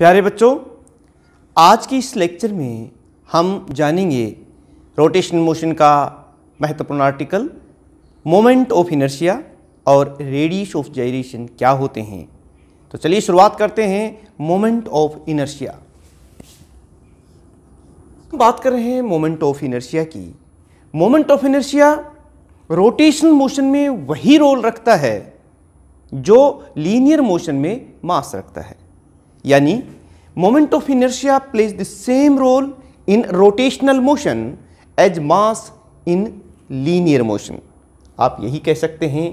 प्यारे बच्चों आज की इस लेक्चर में हम जानेंगे रोटेशन मोशन का महत्वपूर्ण आर्टिकल मोमेंट ऑफ इनर्शिया और रेडियस ऑफ जायरेशन क्या होते हैं तो चलिए शुरुआत करते हैं मोमेंट ऑफ इनर्शिया बात कर रहे हैं मोमेंट ऑफ इनर्शिया की moment of inertia rotational motion में वही रोल रखता है जो लीनियर मोशन में मास रखता है यानी moment of inertia plays the same role in rotational motion as mass in linear motion आप यही कह सकते हैं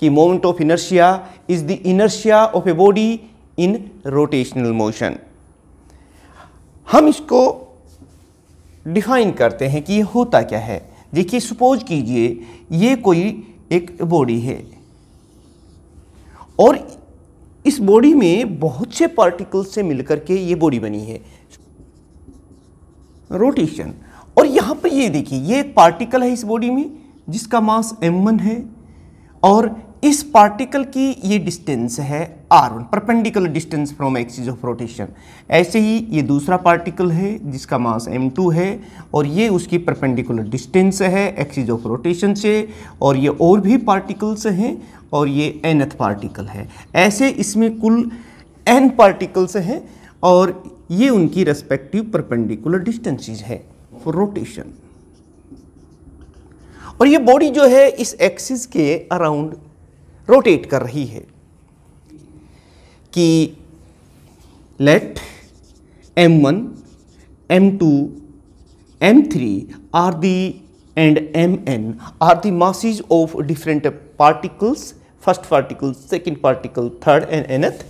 कि moment of inertia is the inertia of a body in rotational motion हम इसको डिफाइन करते हैं कि ये होता क्या है देखिए सपोज कीजिए ये कोई एक बॉडी है और इस बॉडी में बहुत से पार्टिकल्स से मिलकर के ये बॉडी बनी है रोटेशन और यहाँ पर ये देखिए ये एक पार्टिकल है इस बॉडी में जिसका मास m1 है और इस पार्टिकल की ये डिस्टेंस है R one perpendicular distance from axis of rotation ऐसे ही ये दूसरा पार्टिकल है जिसका मास एम टू है और ये उसकी परपेंडिकुलर डिस्टेंस है एक्सिस ऑफ रोटेशन से और ये और भी पार्टिकल्स हैं और ये एनथ पार्टिकल है ऐसे इसमें कुल एन पार्टिकल्स हैं और ये उनकी रेस्पेक्टिव परपेंडिकुलर डिस्टेंसीज है फॉर रोटेशन और ये बॉडी जो है इस एक्सिस के अराउंड रोटेट कर रही है कि let M M one two M three are the and M N are the masses of different particles first particle second particle third and nth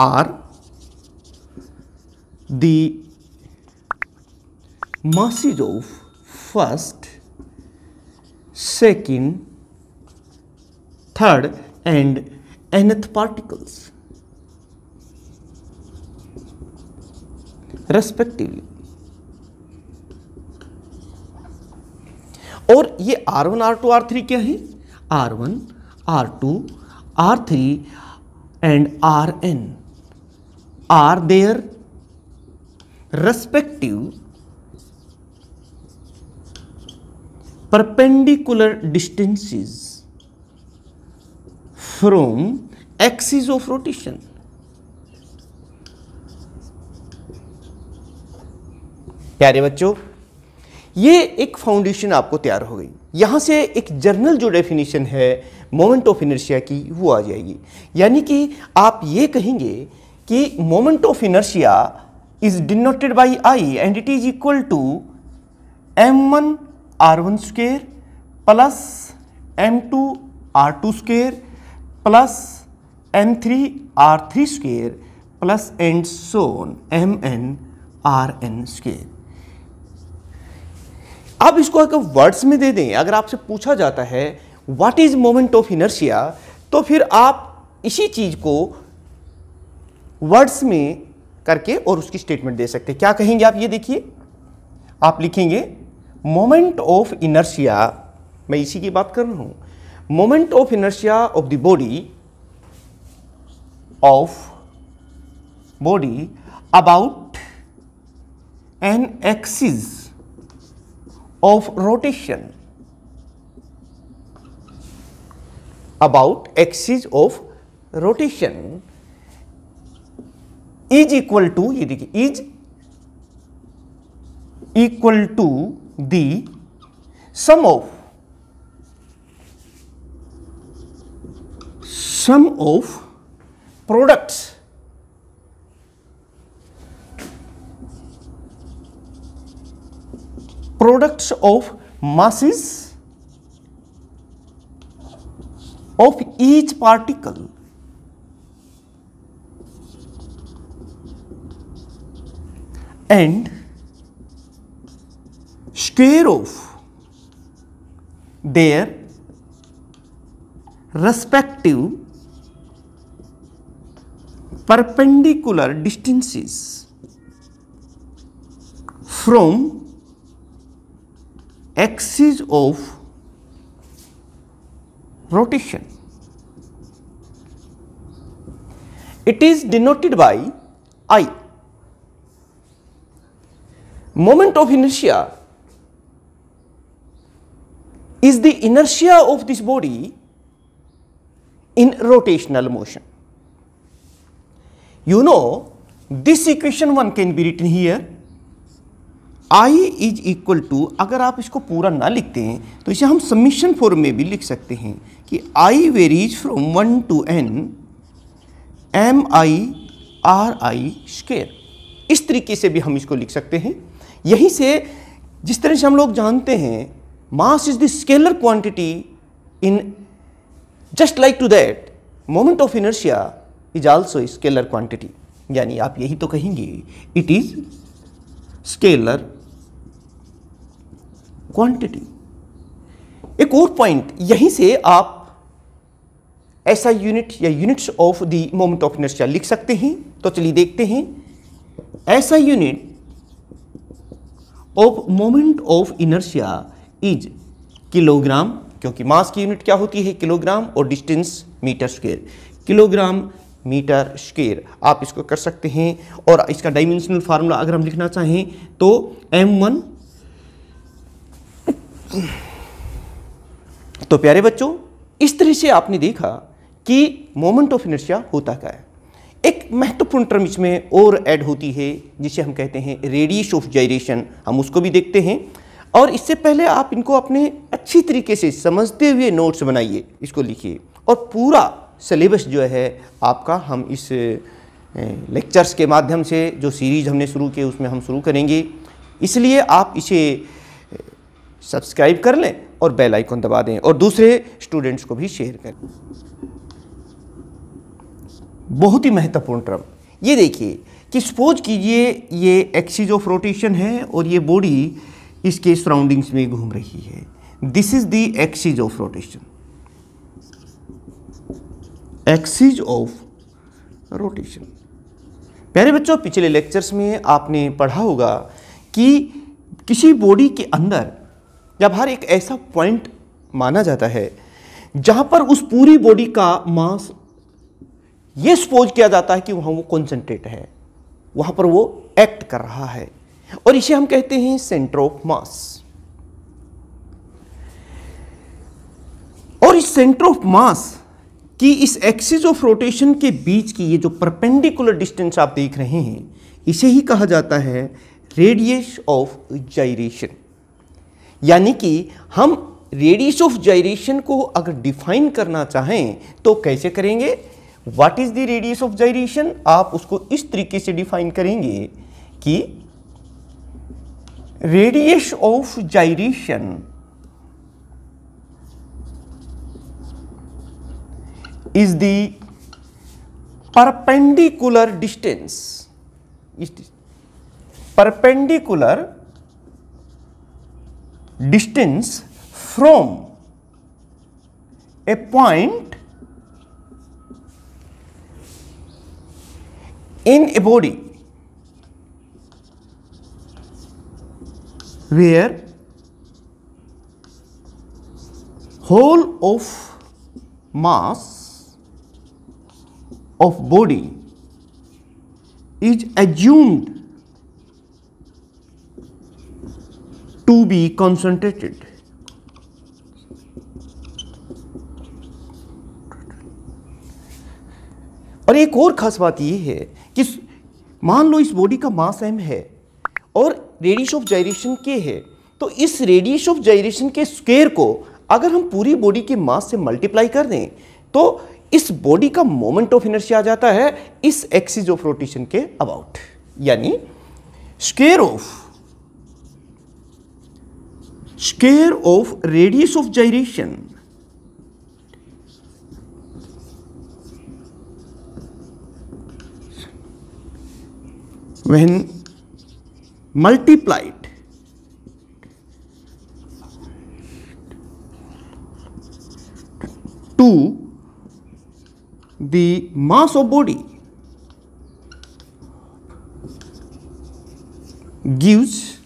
are the masses of first second third and nth particles respectively और ये R one R two R three क्या है R one R two R three and R N are their respective perpendicular distances from axis of rotation. प्यारे बच्चों ये एक foundation आपको तैयार हो गई यहां से एक जर्नल जो डेफिनेशन है मोमेंट ऑफ इनर्शिया की वो आ जाएगी यानी कि आप ये कहेंगे कि moment of inertia is denoted by I and it is equal to M one R one square plus M two R two square plus N three R three square plus and so on M N R N square अब इसको अगर words में दे दें अगर आपसे पूछा जाता है what is moment of inertia तो फिर आप इसी चीज को वर्ड्स में करके और उसकी स्टेटमेंट दे सकते हैं क्या कहेंगे आप ये देखिए आप लिखेंगे मोमेंट ऑफ इनर्शिया मैं इसी की बात कर रहा हूँ moment of inertia of the body of body about an axis of rotation about axis of rotation is equal to is equal to the sum of sum of products products of masses of each particle and square of their respective perpendicular distances from axis of rotation. It is denoted by I. Moment of inertia is the inertia of this body in rotational motion. you know this equation one can be written here i is equal to अगर आप इसको पूरा ना लिखते हैं तो इसे हम समीशन फॉर्म में भी लिख सकते हैं कि i varies from one to N M I R I square इस तरीके से भी हम इसको लिख सकते हैं यहीं से जिस तरह से हम लोग जानते हैं mass is the scalar quantity in just like to that moment of inertia is also scalar quantity यानी आप यही तो कहेंगे इट इज स्केलर क्वांटिटी एक और पॉइंट यहीं से आप ऐसा यूनिट या units of the moment of inertia लिख सकते हैं तो चलिए देखते हैं SI unit of moment of inertia is kilogram क्योंकि मास की यूनिट क्या होती है किलोग्राम और distance metre square kilogram metre square आप इसको कर सकते हैं और इसका डायमेंशनल फार्मूला अगर हम लिखना चाहें तो एम वन तो प्यारे बच्चों इस तरह से आपने देखा कि मोमेंट ऑफ इनर्शिया होता क्या है एक महत्वपूर्ण टर्म इसमें और ऐड होती है जिसे हम कहते हैं रेडियस ऑफ जायरेशन हम उसको भी देखते हैं और इससे पहले आप इनको अपने अच्छी तरीके से समझते हुए नोट्स बनाइए इसको लिखिए और पूरा सिलेबस जो है आपका हम इस लेक्चर्स के माध्यम से जो सीरीज़ हमने शुरू की उसमें हम शुरू करेंगे इसलिए आप इसे सब्सक्राइब कर लें और बेल आइकन दबा दें और दूसरे स्टूडेंट्स को भी शेयर करें बहुत ही महत्वपूर्ण टर्म ये देखिए कि सपोज कीजिए ये एक्सिस ऑफ रोटेशन है और ये बॉडी इसके सराउंडिंग्स में घूम रही है this is the axis of rotation axes of rotation प्यारे बच्चों पिछले लेक्चर्स में आपने पढ़ा होगा कि किसी बॉडी के अंदर या बाहर एक ऐसा पॉइंट माना जाता है जहां पर उस पूरी बॉडी का मास ये सपोज किया जाता है कि वहां वो कॉन्सेंट्रेट है वहां पर वो एक्ट कर रहा है और इसे हम कहते हैं सेंटर ऑफ मास और इस सेंटर ऑफ मास कि इस एक्सिस ऑफ रोटेशन के बीच की ये जो परपेंडिकुलर डिस्टेंस आप देख रहे हैं इसे ही कहा जाता है रेडियस ऑफ जायरेशन यानी कि हम रेडियस ऑफ जायरेशन को अगर डिफाइन करना चाहें तो कैसे करेंगे what is the radius of gyration आप उसको इस तरीके से डिफाइन करेंगे कि radius of gyration is the perpendicular distance perpendicular distance from a point in a body where whole of mass of body is assumed to be concentrated और एक और खास बात यह है कि मान लो इस बॉडी का मास एम है और रेडियस ऑफ जायरेशन के है तो इस रेडियस ऑफ जायरेशन के स्क्वायर को अगर हम पूरी बॉडी के मास से मल्टीप्लाई कर दें तो इस बॉडी का मोमेंट ऑफ इनर्शिया आ जाता है इस एक्सिस ऑफ रोटेशन के अबाउट यानी square of square of radius of gyration when multiplied to the mass of body gives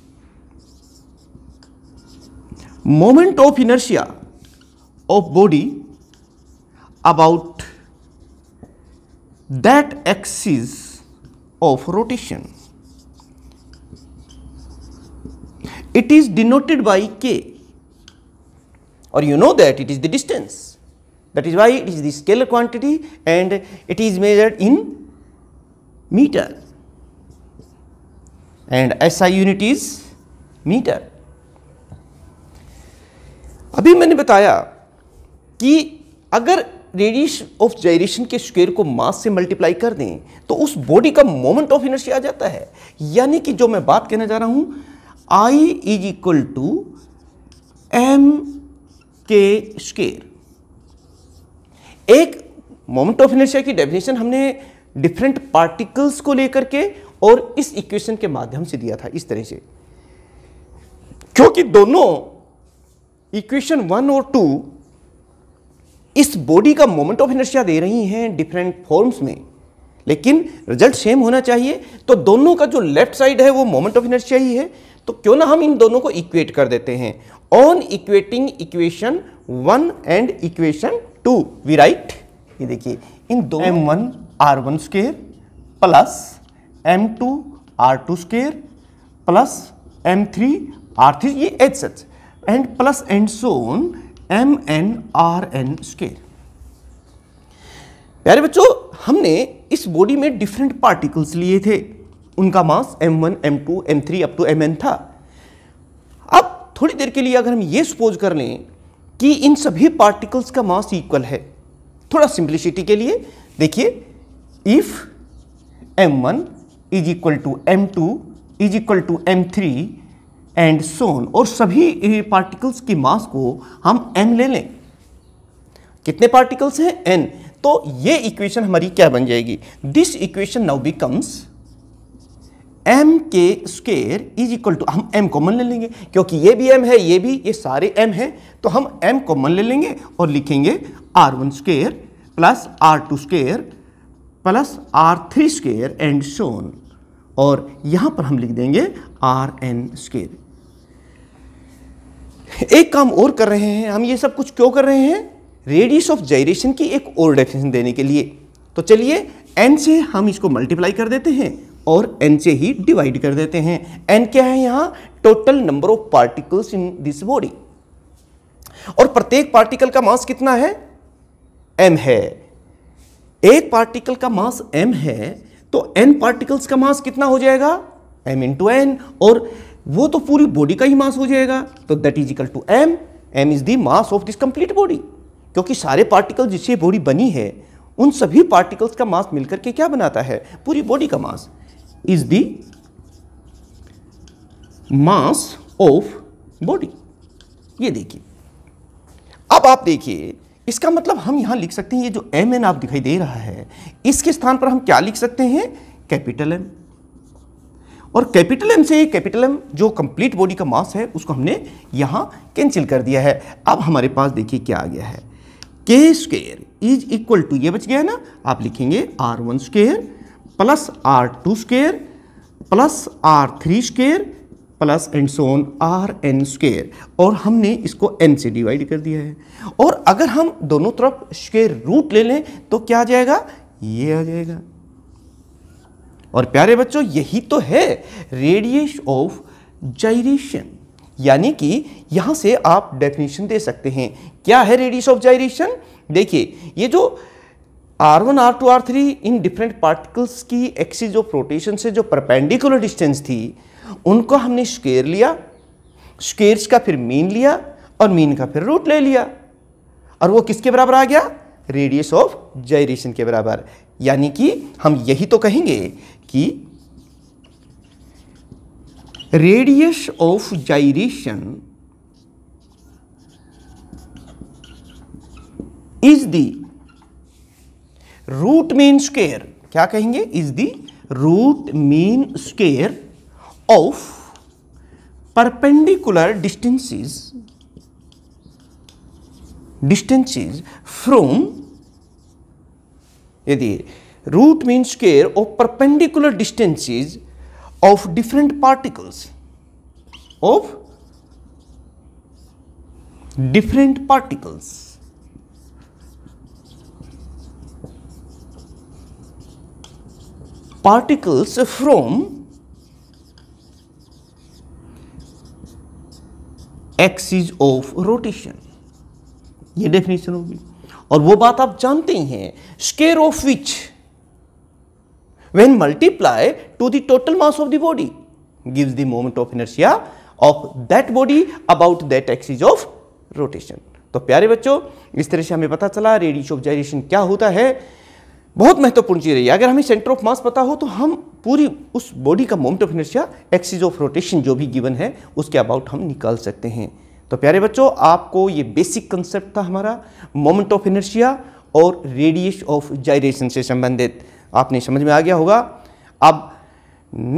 moment of inertia of body about that axis of rotation. It is denoted by k or you know that it is the distance. that is why it is the scalar quantity and it is measured in meter and SI unit is metre अभी मैंने बताया कि अगर radiation of gyration के square को mass से multiply कर दें तो उस बॉडी का मोमेंट ऑफ इनर्शिया आ जाता है यानी कि जो मैं बात कहना जा रहा हूं I is equal to M K square एक मोमेंट ऑफ इनर्शिया की डेफिनेशन हमने डिफरेंट पार्टिकल्स को लेकर के और इस इक्वेशन के माध्यम से दिया था इस तरह से क्योंकि दोनों इक्वेशन वन और टू इस बॉडी का मोमेंट ऑफ इनर्शिया दे रही हैं डिफरेंट फॉर्म्स में लेकिन रिजल्ट सेम होना चाहिए तो दोनों का जो लेफ्ट साइड है वो मोमेंट ऑफ इनर्शिया ही है तो क्यों ना हम इन दोनों को इक्वेट कर देते हैं on equating equation one and equation two we write ये देखिए इन दो M one R one square plus M two R two square plus M three R three ये H H and plus and so on M N R N square प्यारे बच्चों हमने इस body में डिफरेंट पार्टिकल्स लिए थे उनका मास m1, m2, m3 up to mn था अब थोड़ी देर के लिए अगर हम ये सपोज कर लें कि इन सभी पार्टिकल्स का मास इक्वल है थोड़ा सिंप्लिसिटी के लिए देखिए if M one is equal to M two is equal to M three and so on और सभी पार्टिकल्स की मास को हम एम ले लें कितने पार्टिकल्स हैं एन तो ये इक्वेशन हमारी क्या बन जाएगी this equation now becomes M K square is equal to हम एम कॉमन ले लेंगे क्योंकि ये भी एम है ये भी ये सारे एम है तो हम एम कॉमन ले लेंगे और लिखेंगे R one square plus R two square plus R three square and so on और यहां पर हम लिख देंगे आर एन स्केयर एक काम और कर रहे हैं हम ये सब कुछ क्यों कर रहे हैं रेडियस ऑफ जयरेशन की एक और डेफिनेशन देने के लिए तो चलिए एन से हम इसको मल्टीप्लाई कर देते हैं और एन से ही डिवाइड कर देते हैं एन क्या है यहां total number of particles in this body और प्रत्येक पार्टिकल का मास कितना है एम है एक पार्टिकल का मास एम है तो एन पार्टिकल्स का मास कितना हो जाएगा एम इन टू एन और वो तो पूरी बॉडी का ही मास हो जाएगा तो that is equal to M M is the mass of this complete body क्योंकि सारे पार्टिकल जिससे बॉडी बनी है उन सभी पार्टिकल्स का मास मिलकर के क्या बनाता है पूरी बॉडी का mass is the mass of body ये देखिए अब आप देखिए इसका मतलब हम यहां लिख सकते हैं ये जो एम एन आप दिखाई दे रहा है इसके स्थान पर हम क्या लिख सकते हैं कैपिटल एम और कैपिटल एम से कैपिटल एम जो कंप्लीट बॉडी का मास है उसको हमने यहां कैंसिल कर दिया है अब हमारे पास देखिए क्या आ गया है के स्क्वेयर इज इक्वल टू ये बच गया है ना आप लिखेंगे R one square plus R two square plus R three square plus and so on R N square और हमने इसको एन से डिवाइड कर दिया है और अगर हम दोनों तरफ स्केयर रूट ले लें तो क्या आ जाएगा ये आ जाएगा और प्यारे बच्चों यही तो है रेडियस ऑफ जाइरेशन यानी कि यहां से आप डेफिनेशन दे सकते हैं क्या है रेडियस ऑफ जाइरेशन देखिए ये जो R R one two R three इन डिफरेंट पार्टिकल्स की एक्सिस ऑफ रोटेशन से जो परपेंडिकुलर डिस्टेंस थी उनको हमने स्क्वेयर लिया स्क्वेयर्स का फिर मीन लिया और मीन का फिर रूट ले लिया और वो किसके बराबर आ गया रेडियस ऑफ जायरेशन के बराबर यानी कि हम यही तो कहेंगे कि radius of gyration is the root mean square क्या कहेंगे is the root mean square of perpendicular distances distances from यदि root mean square of perpendicular distances of different particles of different particles particles from axis of rotation ये definition होगी और वो बात आप जानते ही हैं square of which when multiply to the total mass of the body gives the moment of inertia of that body about that axis of rotation तो प्यारे बच्चों इस तरह से हमें पता चला रेडियस ऑफ जायरेशन क्या होता है बहुत महत्वपूर्ण चीज़ रही है अगर हमें सेंटर ऑफ मास पता हो तो हम पूरी उस बॉडी का moment of inertia axis of rotation जो भी गिवन है उसके अबाउट हम निकाल सकते हैं तो प्यारे बच्चों आपको ये बेसिक कंसेप्ट था हमारा मोमेंट ऑफ इनर्शिया और रेडियस ऑफ जायरेशन से संबंधित आपने समझ में आ गया होगा अब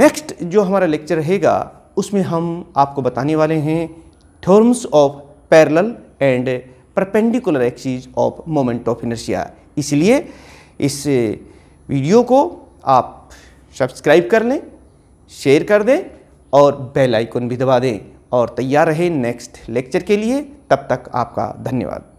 नेक्स्ट जो हमारा लेक्चर रहेगा उसमें हम आपको बताने वाले हैं terms of parallel and perpendicular axis of moment of inertia इसलिए इस वीडियो को आप सब्सक्राइब कर लें शेयर कर दें और बेल आइकन भी दबा दें और तैयार रहें नेक्स्ट लेक्चर के लिए तब तक आपका धन्यवाद